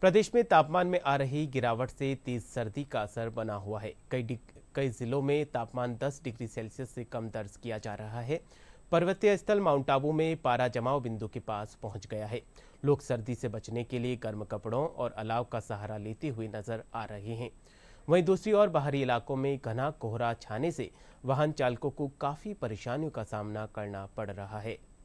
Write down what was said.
प्रदेश में तापमान में आ रही गिरावट से तेज सर्दी का असर बना हुआ है कई कई जिलों में तापमान 10 डिग्री सेल्सियस से कम दर्ज किया जा रहा है पर्वतीय स्थल माउंट आबू में पारा जमाव बिंदु के पास पहुंच गया है लोग सर्दी से बचने के लिए गर्म कपड़ों और अलाव का सहारा लेते हुए नजर आ रहे हैं वहीं दूसरी ओर बाहरी इलाकों में घना कोहरा छाने से वाहन चालकों को काफ़ी परेशानियों का सामना करना पड़ रहा है